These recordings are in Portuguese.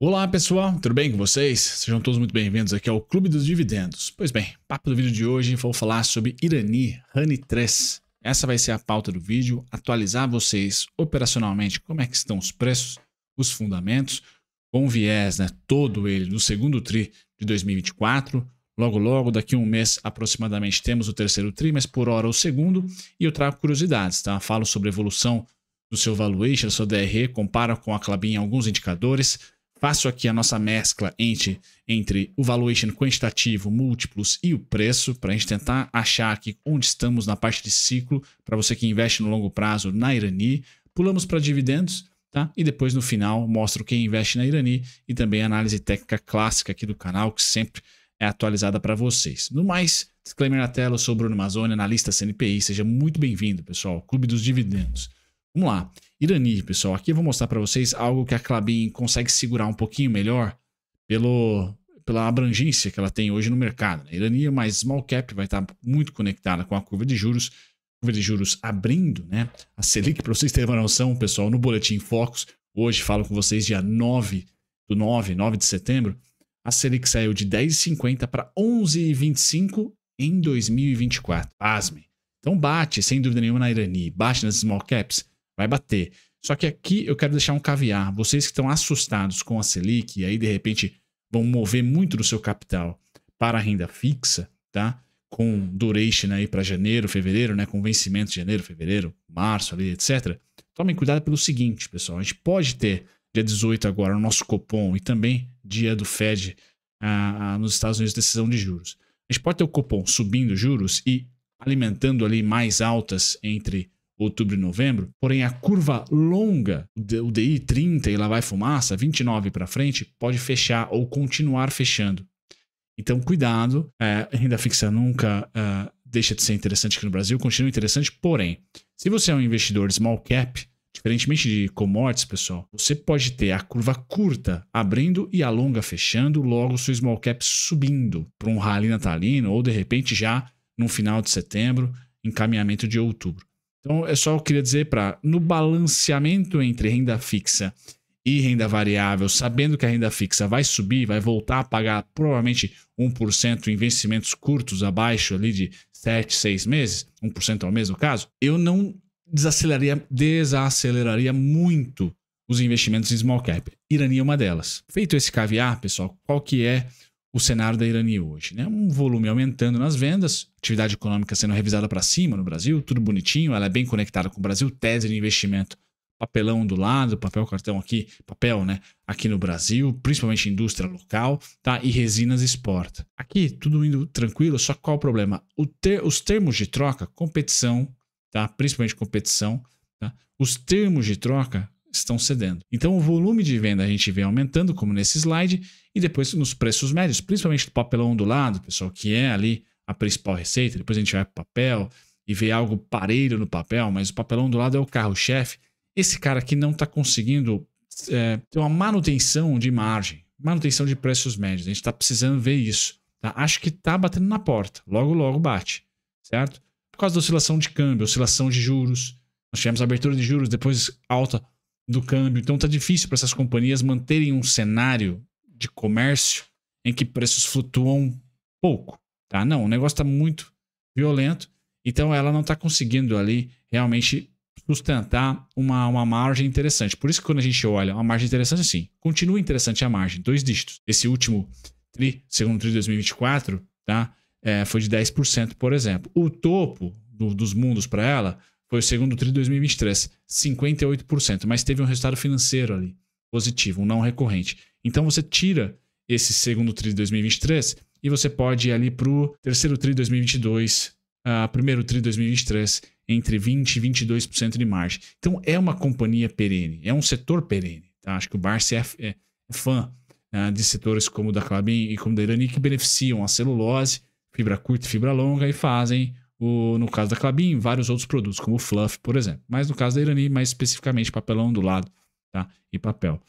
Olá pessoal, tudo bem com vocês? Sejam todos muito bem-vindos aqui ao Clube dos Dividendos. Pois bem, papo do vídeo de hoje vou falar sobre Irani Honey 3. Essa vai ser a pauta do vídeo, atualizar vocês operacionalmente como é que estão os preços, os fundamentos, com viés, né, todo ele no segundo tri de 2024. Logo logo, daqui a um mês aproximadamente temos o terceiro tri, mas por hora o segundo, e eu trago curiosidades, tá? Falo sobre a evolução do seu valuation, da sua DRE, compara com a Clabin em alguns indicadores, Faço aqui a nossa mescla entre, entre o valuation quantitativo, múltiplos e o preço, para a gente tentar achar aqui onde estamos na parte de ciclo, para você que investe no longo prazo na Irani. Pulamos para dividendos, tá? E depois no final mostro quem investe na Irani e também a análise técnica clássica aqui do canal, que sempre é atualizada para vocês. No mais, disclaimer na tela, eu sou Bruno Mazzoni, analista CNPI. Seja muito bem-vindo, pessoal, Clube dos Dividendos. Vamos lá. Irani, pessoal, aqui eu vou mostrar para vocês algo que a Clabin consegue segurar um pouquinho melhor pelo, pela abrangência que ela tem hoje no mercado. Né? Irani mais small cap vai estar tá muito conectada com a curva de juros, curva de juros abrindo, né? A Selic, para vocês terem uma noção, pessoal, no Boletim Focus, hoje falo com vocês dia 9 do 9, 9 de setembro, a Selic saiu de 10,50 para 11,25 em 2024. Pasmem. Então bate, sem dúvida nenhuma, na Irani, bate nas small caps. Vai bater. Só que aqui eu quero deixar um caviar. Vocês que estão assustados com a Selic e aí de repente vão mover muito do seu capital para a renda fixa, tá? Com duration aí para janeiro, fevereiro, né? Com vencimento de janeiro, fevereiro, março ali, etc. Tomem cuidado pelo seguinte, pessoal. A gente pode ter dia 18 agora o nosso cupom e também dia do Fed a, ah, ah, nos Estados Unidos decisão de juros. A gente pode ter o cupom subindo juros e alimentando ali mais altas entre outubro e novembro, porém a curva longa, o DI 30 e lá vai fumaça, 29 para frente, pode fechar ou continuar fechando. Então, cuidado, é, renda fixa nunca é, deixa de ser interessante aqui no Brasil, continua interessante, porém, se você é um investidor small cap, diferentemente de commodities, pessoal, você pode ter a curva curta abrindo e a longa fechando, logo o seu small cap subindo para um rally natalino ou de repente já no final de setembro, encaminhamento de outubro. Então, é só eu queria dizer para no balanceamento entre renda fixa e renda variável, sabendo que a renda fixa vai subir, vai voltar a pagar provavelmente 1% em vencimentos curtos abaixo ali de 7, 6 meses, 1% ao mês no caso, eu não desaceleraria, desaceleraria muito os investimentos em small cap. irania é uma delas. Feito esse caviar, pessoal, qual que é o cenário da Irania hoje. Né? Um volume aumentando nas vendas, atividade econômica sendo revisada para cima no Brasil, tudo bonitinho, ela é bem conectada com o Brasil, tese de investimento, papelão do lado, papel cartão aqui, papel, né? Aqui no Brasil, principalmente indústria local, tá? E resinas exporta. Aqui, tudo indo tranquilo, só qual o problema? O ter, os termos de troca, competição, tá? Principalmente competição, tá? Os termos de troca estão cedendo. Então o volume de venda a gente vem aumentando, como nesse slide, e depois nos preços médios, principalmente do papelão do lado, pessoal, que é ali a principal receita. Depois a gente vai para papel e vê algo parelho no papel, mas o papelão do lado é o carro-chefe. Esse cara aqui não está conseguindo é, ter uma manutenção de margem, manutenção de preços médios. A gente está precisando ver isso. Tá? Acho que está batendo na porta. Logo, logo bate, certo? Por causa da oscilação de câmbio, oscilação de juros. Nós tivemos abertura de juros, depois alta do câmbio. Então tá difícil para essas companhias manterem um cenário de comércio em que preços flutuam pouco, tá? Não, o negócio está muito violento, então ela não está conseguindo ali realmente sustentar uma, uma margem interessante. Por isso que quando a gente olha uma margem interessante, assim, continua interessante a margem, dois dígitos. Esse último tri, segundo tri de 2024, tá? É, foi de 10%, por exemplo. O topo do, dos mundos para ela foi o segundo TRI de 2023, 58%, mas teve um resultado financeiro ali, positivo, um não recorrente. Então você tira esse segundo TRI de 2023 e você pode ir ali para o terceiro TRI de 2022, uh, primeiro TRI de 2023, entre 20% e 22% de margem. Então é uma companhia perene, é um setor perene. Tá? Acho que o Barsi é, é, é, fã uh, de setores como o da Clabin e como da Irani que beneficiam a celulose, fibra curta e fibra longa e fazem o, no caso da Clabin, vários outros produtos, como o Fluff, por exemplo. Mas no caso da Irani, mais especificamente papelão lado tá? e papel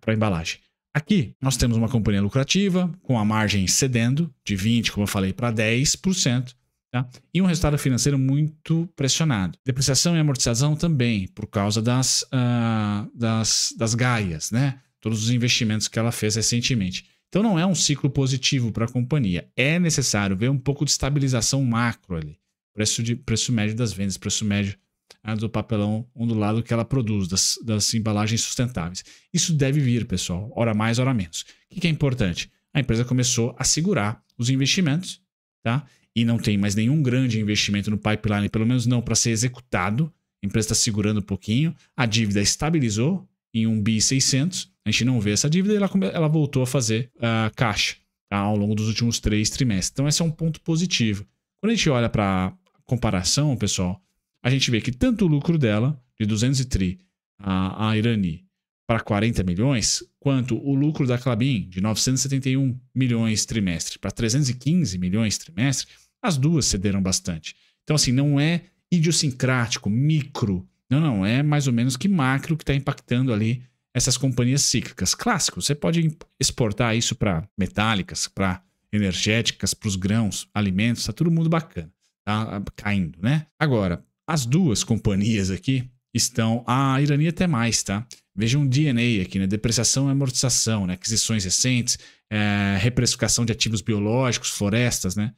para embalagem. Aqui nós temos uma companhia lucrativa com a margem cedendo de 20, como eu falei, para 10%, tá? E um resultado financeiro muito pressionado. Depreciação e amortização também por causa das, uh, das, das gaias, né? Todos os investimentos que ela fez recentemente. Então não é um ciclo positivo para a companhia. É necessário ver um pouco de estabilização macro ali. Preço, de, preço médio das vendas, preço médio ah, do papelão ondulado que ela produz, das, das embalagens sustentáveis. Isso deve vir, pessoal, hora mais, hora menos. O que, que é importante? A empresa começou a segurar os investimentos, tá? E não tem mais nenhum grande investimento no pipeline, pelo menos não para ser executado. A empresa está segurando um pouquinho, a dívida estabilizou, em um bi 600. A gente não vê essa dívida e ela, ela voltou a fazer uh, caixa tá? ao longo dos últimos três trimestres. Então, esse é um ponto positivo. Quando a gente olha para comparação, pessoal, a gente vê que tanto o lucro dela, de 203 a, a Irani, para 40 milhões, quanto o lucro da Clabin, de 971 milhões trimestre para 315 milhões trimestre, as duas cederam bastante. Então, assim, não é idiosincrático, micro não, não, é mais ou menos que macro que está impactando ali essas companhias cíclicas. Clássico, você pode exportar isso para metálicas, para energéticas, para os grãos, alimentos, tá todo mundo bacana. Tá caindo, né? Agora, as duas companhias aqui estão. A Irania até mais, tá? Vejam um DNA aqui, né? Depreciação e amortização, né? Aquisições recentes, é, reprecificação de ativos biológicos, florestas, né?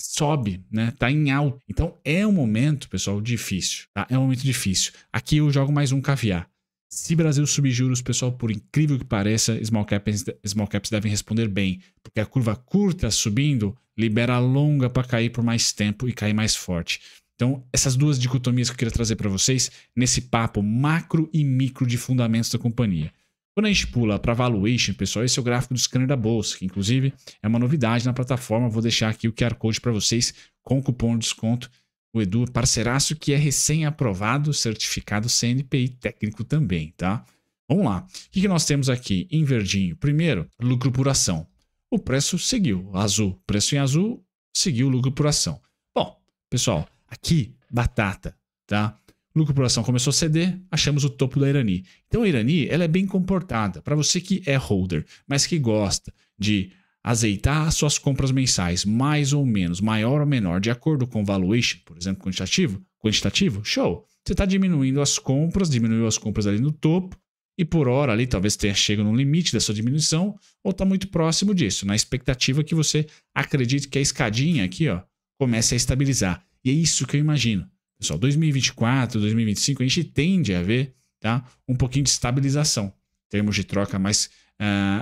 sobe, né? Tá em alto. Então é um momento, pessoal, difícil, tá? É um momento difícil. Aqui eu jogo mais um caviar. Se Brasil subir juros, pessoal, por incrível que pareça, small caps, small caps devem responder bem, porque a curva curta subindo libera a longa para cair por mais tempo e cair mais forte. Então, essas duas dicotomias que eu queria trazer para vocês nesse papo macro e micro de fundamentos da companhia. Quando a gente pula para valuation, pessoal, esse é o gráfico do scanner da bolsa, que inclusive é uma novidade na plataforma. Vou deixar aqui o QR Code para vocês com o cupom de desconto. O Edu, parceiraço, que é recém-aprovado, certificado CNPI técnico também, tá? Vamos lá. O que, que nós temos aqui em verdinho? Primeiro, lucro por ação. O preço seguiu. Azul, preço em azul, seguiu o lucro por ação. Bom, pessoal, aqui, batata, tá? lucro por ação começou a ceder, achamos o topo da Irani. Então a Irani ela é bem comportada. Para você que é holder, mas que gosta de azeitar as suas compras mensais, mais ou menos, maior ou menor, de acordo com o valuation, por exemplo, quantitativo, quantitativo, show. Você está diminuindo as compras, diminuiu as compras ali no topo, e por hora ali talvez tenha chegado no limite dessa diminuição, ou está muito próximo disso, na expectativa que você acredite que a escadinha aqui ó, comece a estabilizar. E é isso que eu imagino. Pessoal, 2024, 2025, a gente tende a ver tá, um pouquinho de estabilização. Termos de troca mais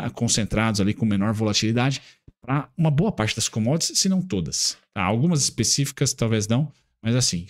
uh, concentrados ali, com menor volatilidade, para uma boa parte das commodities, se não todas. Tá? Algumas específicas, talvez não, mas assim,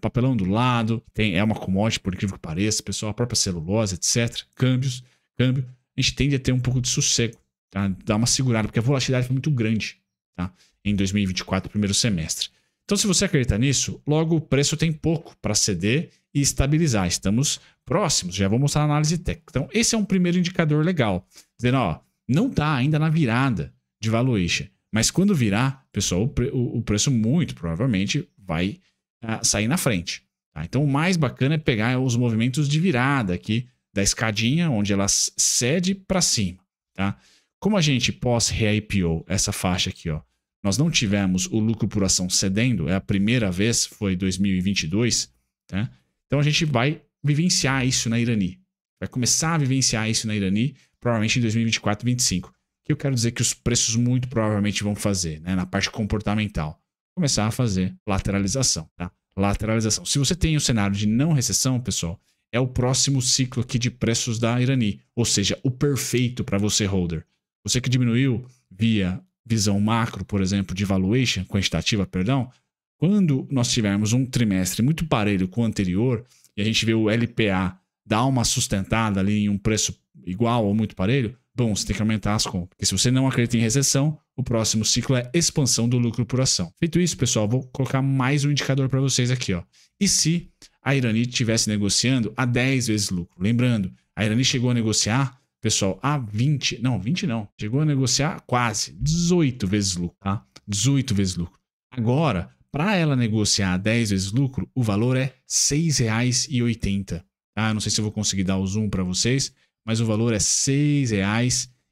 papelão do lado, tem, é uma commodity, por incrível que pareça, pessoal, a própria celulose, etc. Câmbios, câmbio, a gente tende a ter um pouco de sossego, tá? Dar uma segurada, porque a volatilidade foi muito grande, tá? Em 2024, primeiro semestre. Então, se você acredita nisso, logo o preço tem pouco para ceder e estabilizar. Estamos próximos, já vou mostrar a análise técnica. Então, esse é um primeiro indicador legal. Dizendo, ó, não está ainda na virada de valuation. Mas quando virar, pessoal, o, pre o preço muito provavelmente vai uh, sair na frente. Tá? Então, o mais bacana é pegar os movimentos de virada aqui da escadinha, onde ela cede para cima. Tá? Como a gente pós-re-IPO, essa faixa aqui, ó, nós não tivemos o lucro por ação cedendo, é a primeira vez, foi 2022. Tá? Né? Então a gente vai vivenciar isso na Irani. Vai começar a vivenciar isso na Irani, provavelmente em 2024, 2025. Que eu quero dizer que os preços muito provavelmente vão fazer, né? na parte comportamental, começar a fazer lateralização. Tá? Lateralização. Se você tem o um cenário de não recessão, pessoal, é o próximo ciclo aqui de preços da Irani, ou seja, o perfeito para você, holder. Você que diminuiu via visão macro, por exemplo, de valuation, quantitativa, perdão, quando nós tivermos um trimestre muito parelho com o anterior e a gente vê o LPA dar uma sustentada ali em um preço igual ou muito parelho, bom, você tem que aumentar as compras. Porque se você não acredita em recessão, o próximo ciclo é expansão do lucro por ação. Feito isso, pessoal, vou colocar mais um indicador para vocês aqui. Ó. E se a Irani estivesse negociando a 10 vezes lucro? Lembrando, a Irani chegou a negociar pessoal, a 20, não, 20 não, chegou a negociar quase 18 vezes lucro, tá? 18 vezes lucro. Agora, para ela negociar 10 vezes lucro, o valor é R$ 6,80. Tá? Não sei se eu vou conseguir dar o zoom para vocês, mas o valor é R$ 6,40,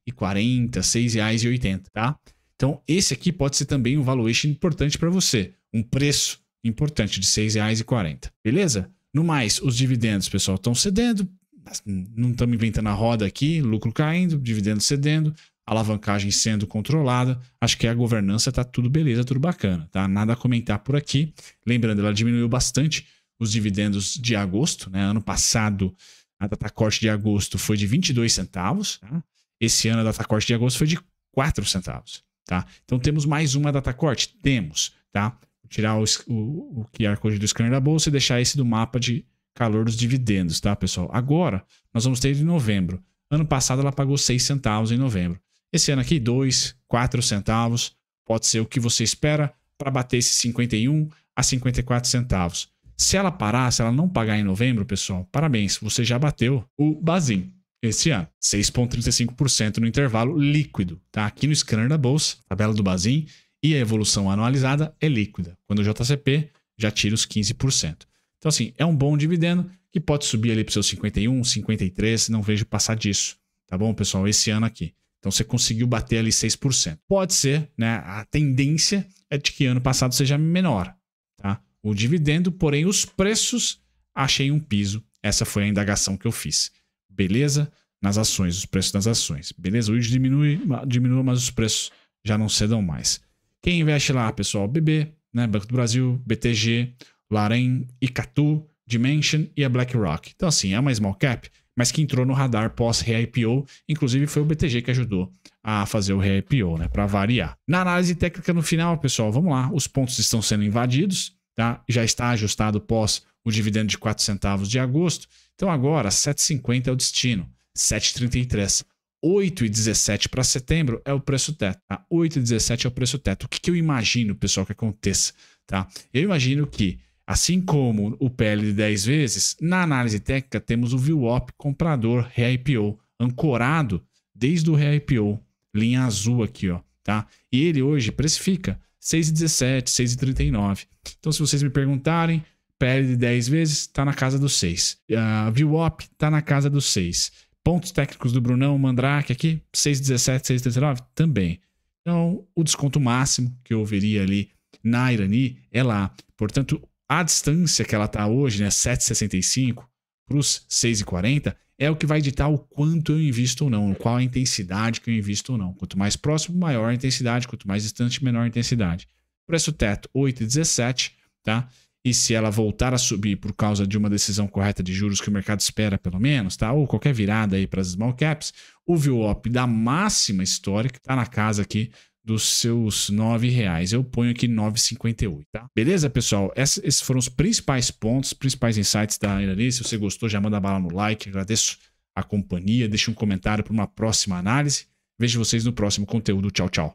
R$ 6,80, tá? Então, esse aqui pode ser também um valuation importante para você, um preço importante de R$ 6,40, beleza? No mais, os dividendos, pessoal, estão cedendo, não estamos inventando a roda aqui, lucro caindo, dividendo cedendo, alavancagem sendo controlada. Acho que a governança está tudo beleza, tudo bacana, tá? Nada a comentar por aqui. Lembrando, ela diminuiu bastante os dividendos de agosto, né? Ano passado, a data corte de agosto foi de 22 centavos, tá? Esse ano a data corte de agosto foi de 4 centavos, tá? Então temos mais uma data corte? Temos, tá? Vou tirar o, o, o QR Code do scanner da bolsa e deixar esse do mapa de calor dos dividendos, tá, pessoal? Agora, nós vamos ter em novembro. Ano passado ela pagou 6 centavos em novembro. Esse ano aqui, 2, 4 centavos. Pode ser o que você espera para bater esses 51 a 54 centavos. Se ela parar, se ela não pagar em novembro, pessoal, parabéns, você já bateu o Bazin esse ano. 6,35% no intervalo líquido, tá? Aqui no scanner da bolsa, tabela do Bazin e a evolução anualizada é líquida. Quando o JCP já tira os 15%. Então, assim, é um bom dividendo que pode subir ali para os seus 51, 53, não vejo passar disso. Tá bom, pessoal? Esse ano aqui. Então você conseguiu bater ali 6%. Pode ser, né? A tendência é de que ano passado seja menor, tá? O dividendo, porém os preços achei um piso. Essa foi a indagação que eu fiz. Beleza? Nas ações, os preços das ações. Beleza? O diminui, diminua, mas os preços já não cedam mais. Quem investe lá, pessoal? BB, né? Banco do Brasil, BTG, Laren, Icatu, Dimension e a BlackRock. Então, assim, é uma small cap, mas que entrou no radar pós-re-IPO. Inclusive, foi o BTG que ajudou a fazer o re-IPO, né? Para variar. Na análise técnica no final, pessoal, vamos lá. Os pontos estão sendo invadidos, tá? Já está ajustado pós o dividendo de 4 centavos de agosto. Então, agora, 7,50 é o destino. 7,33. 8,17 para setembro é o preço teto. Tá? 8,17 é o preço teto. O que, que eu imagino, pessoal, que aconteça? Tá? Eu imagino que Assim como o PL de 10 vezes, na análise técnica temos o VWAP comprador re-IPO, ancorado desde o re-IPO, linha azul aqui, ó, tá? E ele hoje precifica 6,17, 6,39. Então, se vocês me perguntarem, PL de 10 vezes está na casa dos 6. Uh, ah, VWAP está na casa dos 6. Pontos técnicos do Brunão, Mandrake aqui, 6,17, 6,39 também. Então, o desconto máximo que eu veria ali na Irani é lá. Portanto, a distância que ela está hoje, né, 7,65 para os 6,40, é o que vai ditar o quanto eu invisto ou não, qual a intensidade que eu invisto ou não. Quanto mais próximo, maior a intensidade, quanto mais distante, menor a intensidade. Preço teto 8,17, tá? E se ela voltar a subir por causa de uma decisão correta de juros que o mercado espera, pelo menos, tá? Ou qualquer virada aí para as small caps, o VWAP da máxima histórica está na casa aqui dos seus nove reais. Eu ponho aqui 9,58, tá? Beleza, pessoal? esses foram os principais pontos, principais insights da Irani. Se você gostou, já manda bala no like. Agradeço a companhia. Deixe um comentário para uma próxima análise. Vejo vocês no próximo conteúdo. Tchau, tchau.